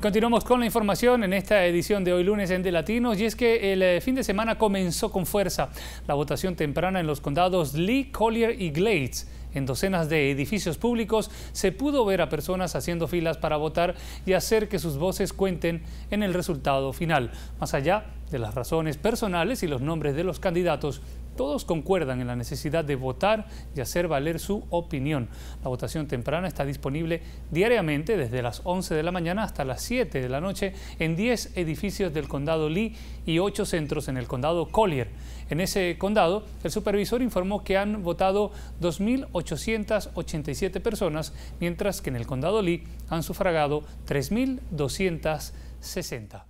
continuamos con la información en esta edición de hoy lunes en De Latinos y es que el eh, fin de semana comenzó con fuerza la votación temprana en los condados Lee, Collier y Glades. En docenas de edificios públicos se pudo ver a personas haciendo filas para votar y hacer que sus voces cuenten en el resultado final, más allá de las razones personales y los nombres de los candidatos todos concuerdan en la necesidad de votar y hacer valer su opinión. La votación temprana está disponible diariamente desde las 11 de la mañana hasta las 7 de la noche en 10 edificios del condado Lee y 8 centros en el condado Collier. En ese condado, el supervisor informó que han votado 2.887 personas, mientras que en el condado Lee han sufragado 3.260.